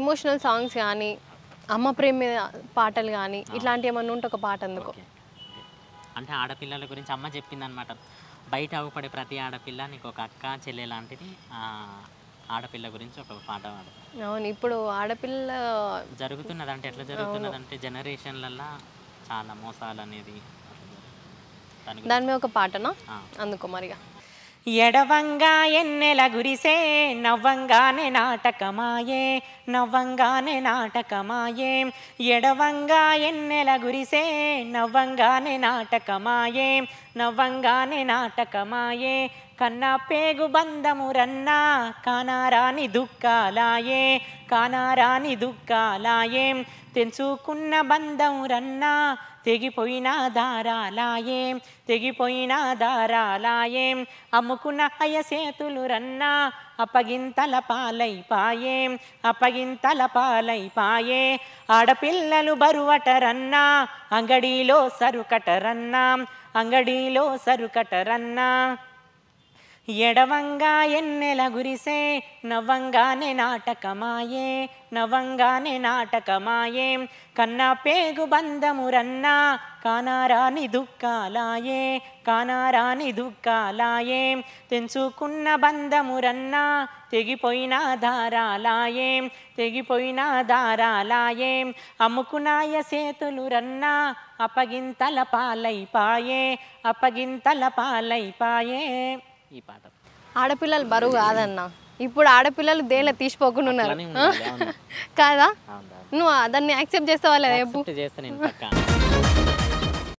emotional songs కానీ అమ్మ ప్రేమ పాటలు కానీ ఇట్లాంటి ఏమన్నా ఉంటే ఒక పాట అందుకో అంటే ఆడపిల్లల గురించి అమ్మ చెప్పింది అనమాట బయట అవ్వపడే ప్రతి ఆడపిల్ల నీకు ఒక అక్క చెల్లె లాంటిది ఆడపిల్ల గురించి ఒక పాట అవును ఇప్పుడు ఆడపిల్ల జరుగుతున్నది అంటే ఎట్లా జరుగుతున్నది అంటే జనరేషన్లలో చాలా మోసాలు అనేది దాని మీద ఒక పాటనా అందుకో మరిగా ఎడవంగాయన్నెల గురిసే నవ్వంగానే నాటకమాయే నవ్వంగానే నాటకమాయే ఎడవంగాయన్నెల గురిసే నవ్వంగానే నాటకమాయే నవ్వంగానే నాటకమాయే కన్నా పేగు బంధము రన్నా కానారాని దుఃఖాలాయే కానారాని దుఃఖాలాయే తెంచుకున్న బంధము రన్నా తెగిపోయిన దారాలాయే తెగిపోయిన దారాలాయే అమ్ముకున్న హయసేతులు రన్నా అప్పగింతల పాలైపాయే అప్పగింతల పాలైపాయే ఆడపిల్లలు బరువటరన్నా అంగడిలో సరుకటరన్నా అంగడిలో సరుకటరన్నా ఎడవంగా ఎన్నెల గురిసే నవ్వంగానే నాటకమాయే నవ్వంగానే నాటకమాయే కన్నా పేగు బంధమురన్నా కానారాని దుఃఖాలాయే కానారాని దుఃఖాలాయే తెంచుకున్న బంధమురన్నా తెగిపోయిన దారాలాయే తెగిపోయిన దారాలాయే అమ్ముకునాయ సేతులు రన్నా అపగింతల పాలైపాయే అప్పగింతల పాలైపాయే ఈ పాట ఆడపిల్లలు బరువు కాదన్నా ఇప్పుడు ఆడపిల్లలు దేనిలో తీసిపోకుండా ఉన్నారు నువ్వు దాన్ని యాక్సెప్ట్ చేస్తావా లేదా చేస్తా నేను